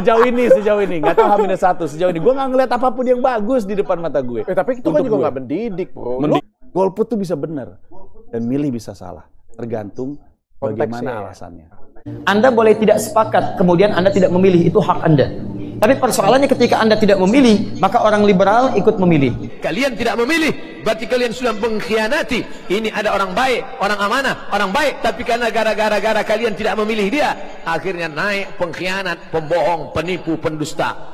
sejauh ini sejauh ini nggak tahu hamil satu sejauh ini gue nggak ngeliat apapun yang bagus di depan mata gue eh, tapi itu kan juga nggak mendidik bro Mendi golput tuh bisa benar. dan milih bisa salah tergantung bagaimana alasannya anda boleh tidak sepakat kemudian anda tidak memilih itu hak anda tapi persoalannya ketika Anda tidak memilih, maka orang liberal ikut memilih. Kalian tidak memilih, berarti kalian sudah mengkhianati. Ini ada orang baik, orang amanah, orang baik, tapi karena gara-gara kalian tidak memilih dia, akhirnya naik pengkhianat, pembohong, penipu, pendusta.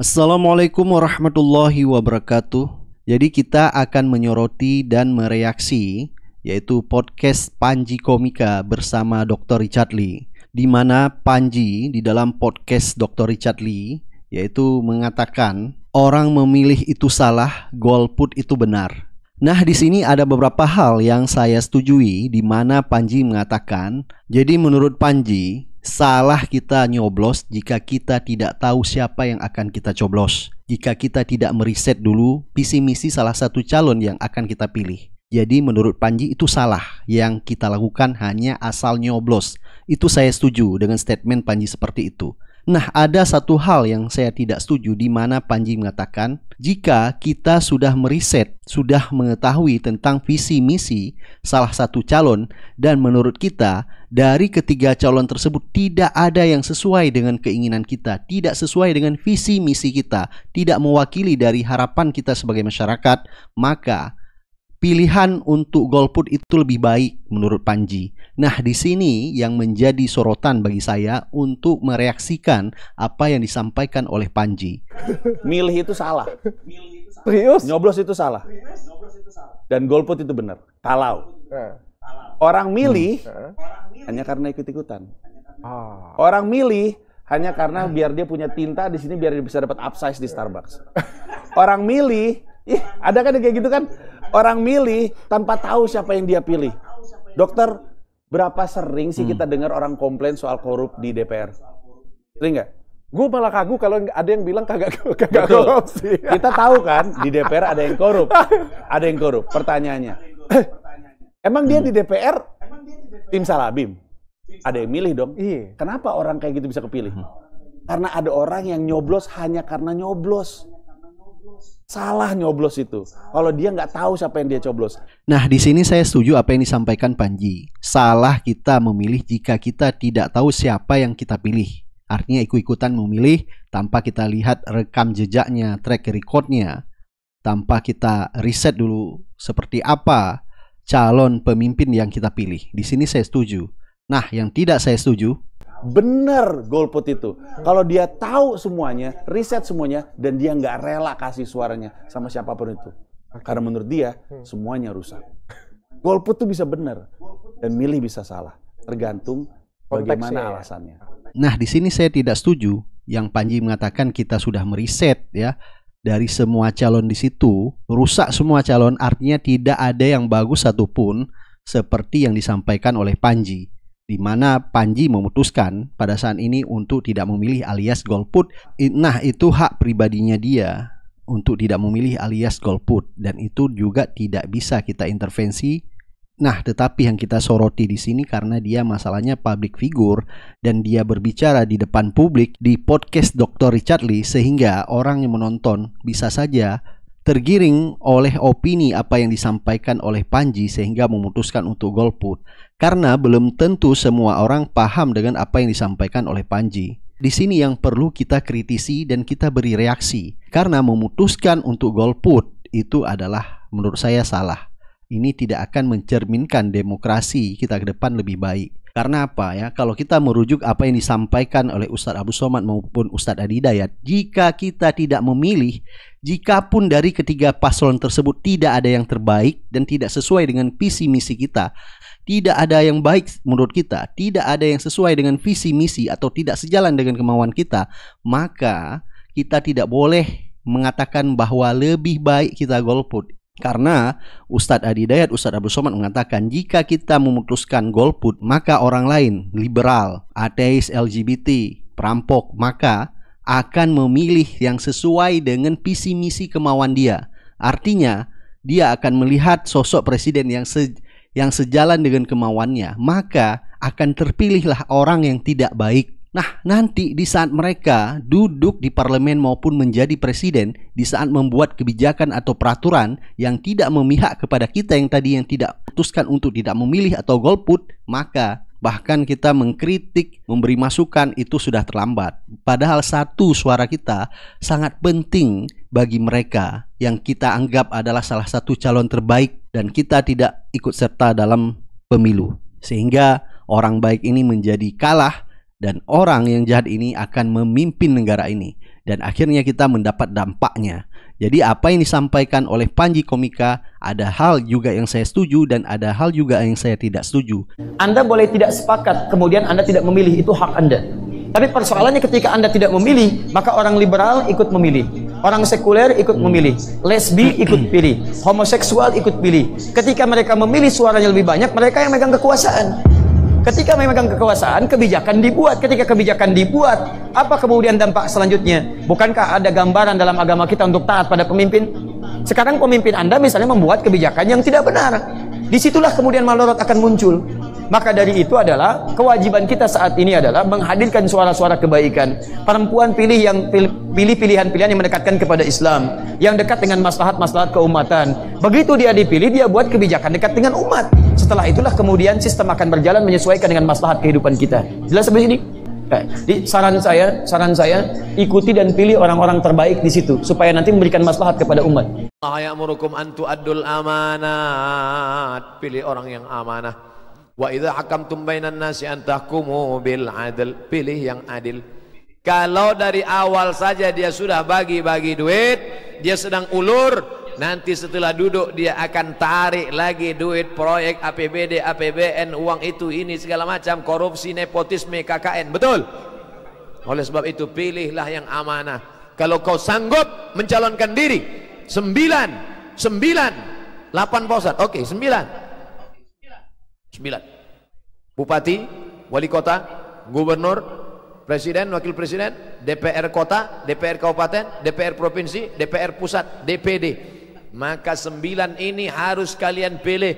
Assalamualaikum warahmatullahi wabarakatuh. Jadi kita akan menyoroti dan mereaksi yaitu podcast Panji Komika bersama Dr. Richard Lee. Di mana Panji di dalam podcast Dr. Richard Lee yaitu mengatakan orang memilih itu salah, golput itu benar. Nah, di sini ada beberapa hal yang saya setujui di mana Panji mengatakan, jadi menurut Panji, salah kita nyoblos jika kita tidak tahu siapa yang akan kita coblos jika kita tidak meriset dulu visi misi salah satu calon yang akan kita pilih. Jadi menurut Panji itu salah yang kita lakukan hanya asal nyoblos. Itu saya setuju dengan statement Panji seperti itu. Nah, ada satu hal yang saya tidak setuju di mana Panji mengatakan, jika kita sudah meriset, sudah mengetahui tentang visi misi salah satu calon dan menurut kita dari ketiga calon tersebut tidak ada yang sesuai dengan keinginan kita, tidak sesuai dengan visi misi kita, tidak mewakili dari harapan kita sebagai masyarakat, maka pilihan untuk golput itu lebih baik menurut Panji. Nah, di sini yang menjadi sorotan bagi saya untuk mereaksikan apa yang disampaikan oleh Panji. Milih itu salah. Serius? Nyoblos itu salah. Dan golput itu benar. Kalau nah. orang milih hmm. hanya karena ikut-ikutan. Ah. Orang milih hanya karena biar dia punya tinta di sini biar dia bisa dapat upsize di Starbucks. Orang milih, ih, ada kan yang kayak gitu kan? Orang milih tanpa tahu siapa yang dia pilih. Dokter, berapa sering sih kita hmm. dengar orang komplain soal korup di DPR? Sering nggak? Gue malah kagum kalau ada yang bilang kagak kagak korupsi. Kita tahu kan di DPR ada yang korup, ada yang korup. Pertanyaannya, emang dia di DPR tim Salabim? Ada yang milih dong. Iya. Kenapa orang kayak gitu bisa kepilih? Hmm. Karena ada orang yang nyoblos hanya karena nyoblos salah nyoblos itu. Kalau dia nggak tahu siapa yang dia coblos. Nah, di sini saya setuju apa yang disampaikan Panji. Salah kita memilih jika kita tidak tahu siapa yang kita pilih. Artinya ikut-ikutan memilih tanpa kita lihat rekam jejaknya, track recordnya. Tanpa kita riset dulu seperti apa calon pemimpin yang kita pilih. Di sini saya setuju. Nah, yang tidak saya setuju, benar golput itu. Kalau dia tahu semuanya, riset semuanya, dan dia nggak rela kasih suaranya sama siapapun itu. Karena menurut dia, hmm. semuanya rusak. Golput itu bisa benar, dan milih bisa salah. Tergantung bagaimana ya. alasannya. Nah, di sini saya tidak setuju yang Panji mengatakan kita sudah meriset ya dari semua calon di situ rusak semua calon artinya tidak ada yang bagus satupun seperti yang disampaikan oleh Panji di mana Panji memutuskan pada saat ini untuk tidak memilih alias golput. Nah, itu hak pribadinya dia untuk tidak memilih alias golput dan itu juga tidak bisa kita intervensi. Nah, tetapi yang kita soroti di sini karena dia masalahnya public figure dan dia berbicara di depan publik di podcast Dr. Richard Lee sehingga orang yang menonton bisa saja tergiring oleh opini apa yang disampaikan oleh Panji sehingga memutuskan untuk golput karena belum tentu semua orang paham dengan apa yang disampaikan oleh Panji. Di sini yang perlu kita kritisi dan kita beri reaksi karena memutuskan untuk golput itu adalah menurut saya salah. Ini tidak akan mencerminkan demokrasi kita ke depan lebih baik. Karena apa ya? Kalau kita merujuk apa yang disampaikan oleh Ustadz Abu Somad maupun Ustadz Adi Dayat, jika kita tidak memilih, jika pun dari ketiga paslon tersebut tidak ada yang terbaik dan tidak sesuai dengan visi misi kita, tidak ada yang baik menurut kita, tidak ada yang sesuai dengan visi misi atau tidak sejalan dengan kemauan kita, maka kita tidak boleh mengatakan bahwa lebih baik kita golput karena Ustadz Adi Dayat, Ustadz Abdul Somad mengatakan jika kita memutuskan golput maka orang lain, liberal, ateis, LGBT, perampok, maka akan memilih yang sesuai dengan visi misi kemauan dia. Artinya, dia akan melihat sosok presiden yang se yang sejalan dengan kemauannya, maka akan terpilihlah orang yang tidak baik Nah, nanti di saat mereka duduk di parlemen maupun menjadi presiden, di saat membuat kebijakan atau peraturan yang tidak memihak kepada kita yang tadi yang tidak putuskan untuk tidak memilih atau golput, maka bahkan kita mengkritik, memberi masukan itu sudah terlambat. Padahal satu suara kita sangat penting bagi mereka yang kita anggap adalah salah satu calon terbaik dan kita tidak ikut serta dalam pemilu. Sehingga orang baik ini menjadi kalah dan orang yang jahat ini akan memimpin negara ini dan akhirnya kita mendapat dampaknya. Jadi apa yang disampaikan oleh Panji Komika ada hal juga yang saya setuju dan ada hal juga yang saya tidak setuju. Anda boleh tidak sepakat kemudian Anda tidak memilih itu hak Anda. Tapi persoalannya ketika Anda tidak memilih, maka orang liberal ikut memilih. Orang sekuler ikut hmm. memilih, lesbi ikut pilih, homoseksual ikut pilih. Ketika mereka memilih suaranya lebih banyak, mereka yang megang kekuasaan. Ketika memegang kekuasaan, kebijakan dibuat. Ketika kebijakan dibuat, apa kemudian dampak selanjutnya? Bukankah ada gambaran dalam agama kita untuk taat pada pemimpin? Sekarang pemimpin Anda misalnya membuat kebijakan yang tidak benar. Disitulah kemudian malorot akan muncul. Maka dari itu adalah kewajiban kita saat ini adalah menghadirkan suara-suara kebaikan. Perempuan pilih yang pilih pilihan-pilihan yang mendekatkan kepada Islam, yang dekat dengan maslahat-maslahat keumatan. Begitu dia dipilih, dia buat kebijakan dekat dengan umat. Setelah itulah kemudian sistem akan berjalan menyesuaikan dengan maslahat kehidupan kita. Jelas sampai ini. Jadi eh, saran saya, saran saya ikuti dan pilih orang-orang terbaik di situ supaya nanti memberikan maslahat kepada umat. Allah murukum antu adul amanat. Pilih orang yang amanah. Wa idza hakamtum bainan nasi an bil adl. Pilih yang adil. Kalau dari awal saja dia sudah bagi-bagi duit, dia sedang ulur, nanti setelah duduk dia akan tarik lagi duit proyek APBD, APBN, uang itu ini segala macam, korupsi, nepotisme, KKN. Betul? Oleh sebab itu pilihlah yang amanah. Kalau kau sanggup mencalonkan diri, sembilan, sembilan, delapan posat, oke okay, sembilan, sembilan bupati, wali kota, gubernur, presiden, wakil presiden, DPR kota, DPR kabupaten, DPR provinsi, DPR pusat, DPD. Maka sembilan ini harus kalian pilih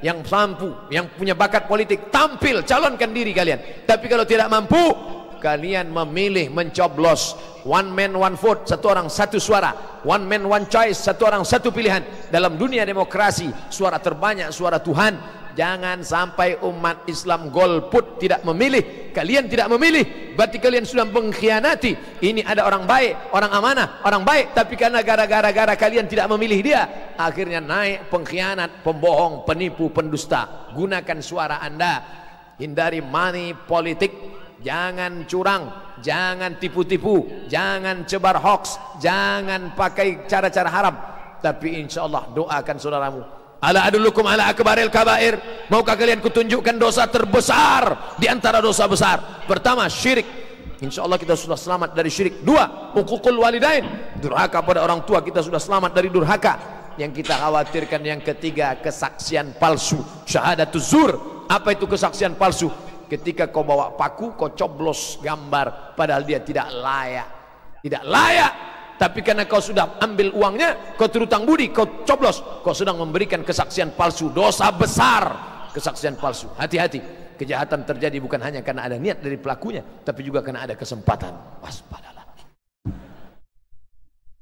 yang mampu, yang punya bakat politik, tampil, calonkan diri kalian. Tapi kalau tidak mampu, kalian memilih mencoblos. One man one vote, satu orang satu suara. One man one choice, satu orang satu pilihan. Dalam dunia demokrasi, suara terbanyak suara Tuhan, Jangan sampai umat Islam golput tidak memilih. Kalian tidak memilih, berarti kalian sudah mengkhianati. Ini ada orang baik, orang amanah, orang baik, tapi karena gara-gara gara kalian tidak memilih dia, akhirnya naik pengkhianat, pembohong, penipu, pendusta. Gunakan suara Anda. Hindari money politik. Jangan curang, jangan tipu-tipu, jangan cebar hoax, jangan pakai cara-cara haram. Tapi insya Allah doakan saudaramu Ala adulukum ala akbaril kabair. Maukah kalian kutunjukkan dosa terbesar di antara dosa besar? Pertama, syirik. Insya Allah kita sudah selamat dari syirik. Dua, ukukul walidain. Durhaka pada orang tua kita sudah selamat dari durhaka. Yang kita khawatirkan yang ketiga, kesaksian palsu. Syahadat zur. Apa itu kesaksian palsu? Ketika kau bawa paku, kau coblos gambar padahal dia tidak layak. Tidak layak tapi karena kau sudah ambil uangnya kau terutang budi kau coblos kau sedang memberikan kesaksian palsu dosa besar kesaksian palsu hati-hati kejahatan terjadi bukan hanya karena ada niat dari pelakunya tapi juga karena ada kesempatan waspadalah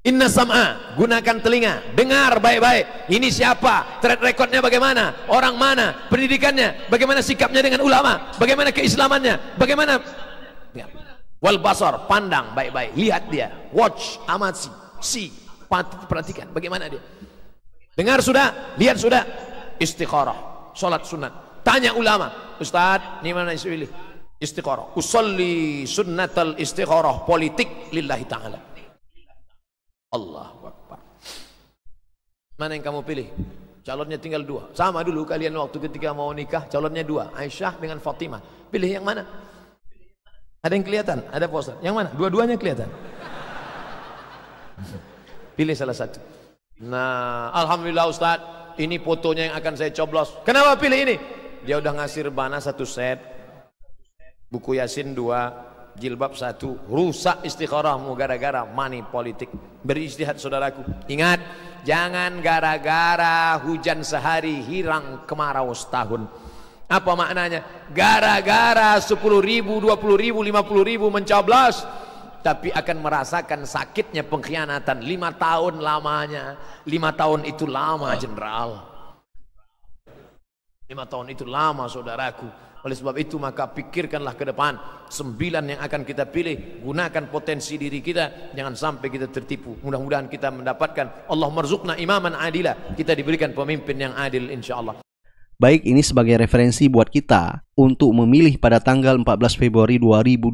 Inna sam'a, gunakan telinga, dengar baik-baik. Ini siapa? Track recordnya bagaimana? Orang mana? Pendidikannya? Bagaimana sikapnya dengan ulama? Bagaimana keislamannya? Bagaimana wal basar pandang baik-baik lihat dia watch amati si perhatikan bagaimana dia dengar sudah lihat sudah istikharah sholat sunat tanya ulama ustaz ini mana pilih istikharah usalli sunnatal istikharah politik lillahi ta'ala Allah Akbar mana yang kamu pilih calonnya tinggal dua sama dulu kalian waktu ketika mau nikah calonnya dua Aisyah dengan Fatimah pilih yang mana ada yang kelihatan? Ada poster. Yang mana? Dua-duanya kelihatan. Pilih salah satu. Nah, alhamdulillah Ustaz, ini fotonya yang akan saya coblos. Kenapa pilih ini? Dia udah ngasih rebana satu set, buku Yasin dua, jilbab satu, rusak istikharahmu gara-gara money politik. Beristihad saudaraku. Ingat, jangan gara-gara hujan sehari hilang kemarau setahun apa maknanya gara-gara 10 ribu 20 ribu 50 ribu mencoblos tapi akan merasakan sakitnya pengkhianatan lima tahun lamanya lima tahun itu lama jenderal lima tahun itu lama saudaraku oleh sebab itu maka pikirkanlah ke depan sembilan yang akan kita pilih gunakan potensi diri kita jangan sampai kita tertipu mudah-mudahan kita mendapatkan Allah merzukna imaman adilah. kita diberikan pemimpin yang adil insyaAllah Baik ini sebagai referensi buat kita untuk memilih pada tanggal 14 Februari 2024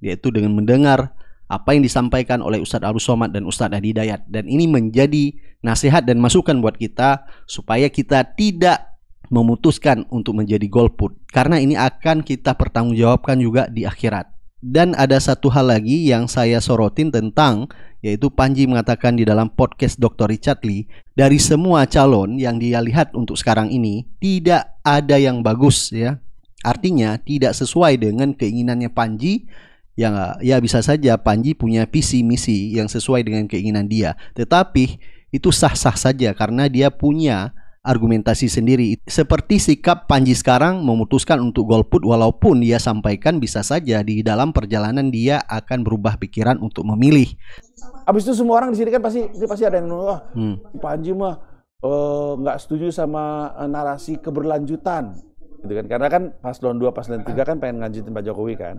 yaitu dengan mendengar apa yang disampaikan oleh Ustadz Arus Somad dan Ustadz Adi Dayat dan ini menjadi nasihat dan masukan buat kita supaya kita tidak memutuskan untuk menjadi golput karena ini akan kita pertanggungjawabkan juga di akhirat. Dan ada satu hal lagi yang saya sorotin tentang yaitu Panji mengatakan di dalam podcast Dr. Richard Lee, dari semua calon yang dia lihat untuk sekarang ini tidak ada yang bagus ya. Artinya tidak sesuai dengan keinginannya Panji yang ya bisa saja Panji punya visi misi yang sesuai dengan keinginan dia. Tetapi itu sah-sah saja karena dia punya argumentasi sendiri. Seperti sikap Panji sekarang memutuskan untuk golput walaupun dia sampaikan bisa saja di dalam perjalanan dia akan berubah pikiran untuk memilih. Habis itu semua orang di sini kan pasti pasti ada yang nolak. Hmm. Panji mah eh, nggak uh, setuju sama uh, narasi keberlanjutan. Gitu kan. Karena kan paslon 2, paslon 3 kan pengen nganjutin Pak Jokowi kan.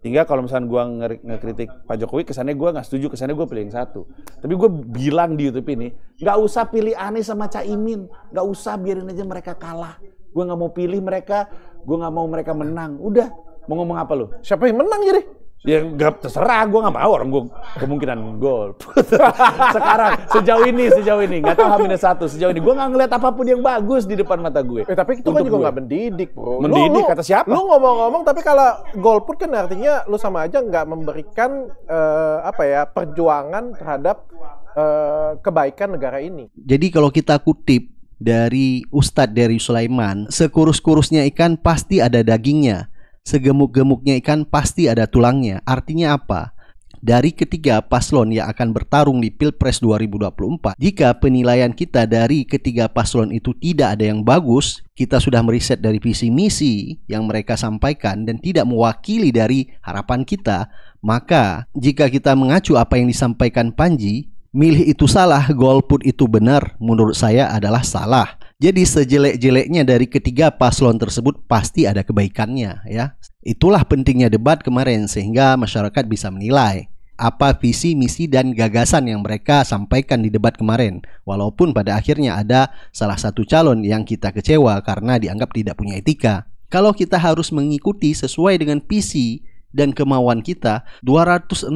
Sehingga kalau misalnya gue ngekritik Pak Jokowi, kesannya gue nggak setuju, kesannya gue pilih yang satu. Tapi gue bilang di YouTube ini, nggak usah pilih Anies sama Caimin, nggak usah biarin aja mereka kalah. Gue nggak mau pilih mereka, gue nggak mau mereka menang. Udah, mau ngomong apa lo? Siapa yang menang jadi? Ya gak terserah, gue gak mau orang gue kemungkinan gol. Sekarang sejauh ini sejauh ini Gak tau h satu sejauh ini gue gak ngeliat apapun yang bagus di depan mata gue. Eh, tapi itu kan juga gak mendidik bro. Mendidik lu, kata siapa? Lu ngomong-ngomong tapi kalau gol pun kan artinya lu sama aja gak memberikan uh, apa ya perjuangan terhadap uh, kebaikan negara ini. Jadi kalau kita kutip dari Ustadz dari Sulaiman, sekurus-kurusnya ikan pasti ada dagingnya segemuk-gemuknya ikan pasti ada tulangnya. Artinya apa? Dari ketiga paslon yang akan bertarung di Pilpres 2024, jika penilaian kita dari ketiga paslon itu tidak ada yang bagus, kita sudah meriset dari visi misi yang mereka sampaikan dan tidak mewakili dari harapan kita, maka jika kita mengacu apa yang disampaikan Panji, milih itu salah, golput itu benar, menurut saya adalah salah. Jadi sejelek-jeleknya dari ketiga paslon tersebut pasti ada kebaikannya ya. Itulah pentingnya debat kemarin sehingga masyarakat bisa menilai apa visi, misi dan gagasan yang mereka sampaikan di debat kemarin. Walaupun pada akhirnya ada salah satu calon yang kita kecewa karena dianggap tidak punya etika. Kalau kita harus mengikuti sesuai dengan visi dan kemauan kita, 260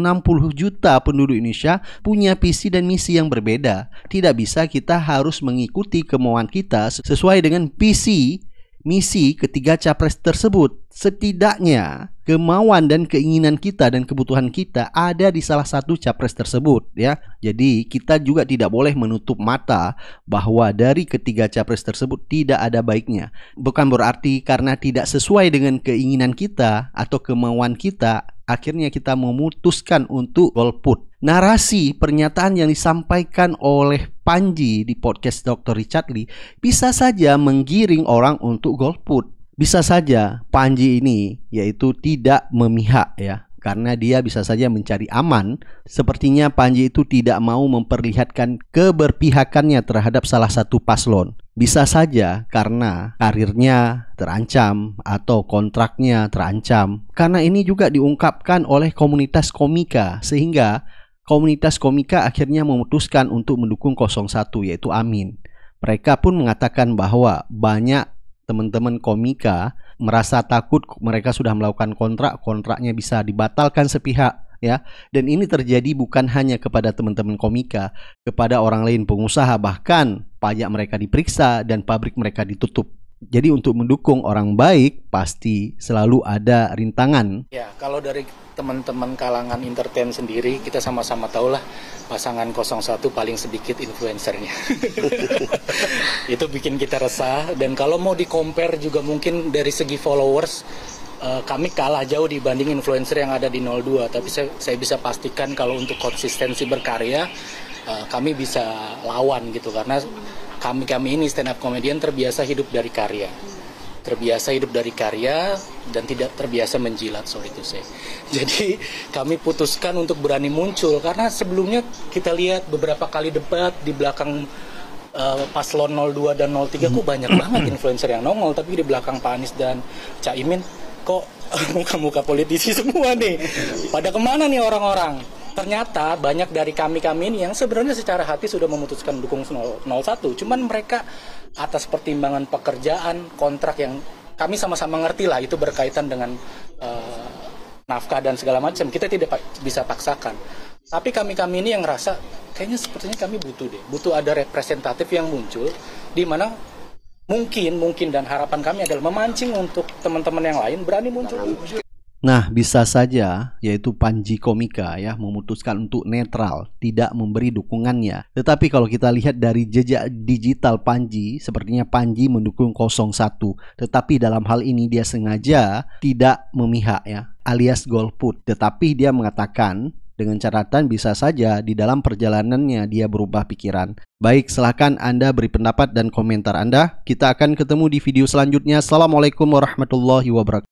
juta penduduk Indonesia punya visi dan misi yang berbeda. Tidak bisa kita harus mengikuti kemauan kita sesuai dengan visi misi ketiga capres tersebut. Setidaknya kemauan dan keinginan kita dan kebutuhan kita ada di salah satu capres tersebut ya. Jadi kita juga tidak boleh menutup mata bahwa dari ketiga capres tersebut tidak ada baiknya. Bukan berarti karena tidak sesuai dengan keinginan kita atau kemauan kita akhirnya kita memutuskan untuk golput. Narasi pernyataan yang disampaikan oleh Panji di podcast Dr. Richard Lee bisa saja menggiring orang untuk golput bisa saja Panji ini yaitu tidak memihak ya karena dia bisa saja mencari aman, sepertinya Panji itu tidak mau memperlihatkan keberpihakannya terhadap salah satu paslon. Bisa saja karena karirnya terancam atau kontraknya terancam. Karena ini juga diungkapkan oleh komunitas komika sehingga komunitas komika akhirnya memutuskan untuk mendukung 01 yaitu Amin. Mereka pun mengatakan bahwa banyak teman-teman komika merasa takut mereka sudah melakukan kontrak, kontraknya bisa dibatalkan sepihak ya. Dan ini terjadi bukan hanya kepada teman-teman komika, kepada orang lain pengusaha bahkan pajak mereka diperiksa dan pabrik mereka ditutup jadi untuk mendukung orang baik pasti selalu ada rintangan. Ya, kalau dari teman-teman kalangan entertain sendiri kita sama-sama tahulah pasangan 01 paling sedikit influencernya. Itu bikin kita resah dan kalau mau di compare juga mungkin dari segi followers eh, kami kalah jauh dibanding influencer yang ada di 02 tapi saya, saya bisa pastikan kalau untuk konsistensi berkarya eh, kami bisa lawan gitu karena kami-kami ini stand up comedian terbiasa hidup dari karya. Terbiasa hidup dari karya dan tidak terbiasa menjilat, sorry itu saya. Jadi kami putuskan untuk berani muncul karena sebelumnya kita lihat beberapa kali debat di belakang uh, paslon 02 dan 03 kok banyak hmm. banget influencer yang nongol tapi di belakang Pak Anies dan Cak Imin, kok muka-muka politisi semua nih. Pada kemana nih orang-orang? ternyata banyak dari kami-kami ini yang sebenarnya secara hati sudah memutuskan dukung 01 cuman mereka atas pertimbangan pekerjaan kontrak yang kami sama-sama ngerti lah itu berkaitan dengan uh, nafkah dan segala macam kita tidak bisa paksakan tapi kami-kami ini yang ngerasa kayaknya sepertinya kami butuh deh butuh ada representatif yang muncul di mana mungkin mungkin dan harapan kami adalah memancing untuk teman-teman yang lain berani muncul Nah, bisa saja yaitu Panji Komika ya memutuskan untuk netral, tidak memberi dukungannya. Tetapi kalau kita lihat dari jejak digital Panji, sepertinya Panji mendukung 01. Tetapi dalam hal ini dia sengaja tidak memihak ya, alias golput. Tetapi dia mengatakan dengan catatan bisa saja di dalam perjalanannya dia berubah pikiran. Baik, silahkan Anda beri pendapat dan komentar Anda. Kita akan ketemu di video selanjutnya. Assalamualaikum warahmatullahi wabarakatuh.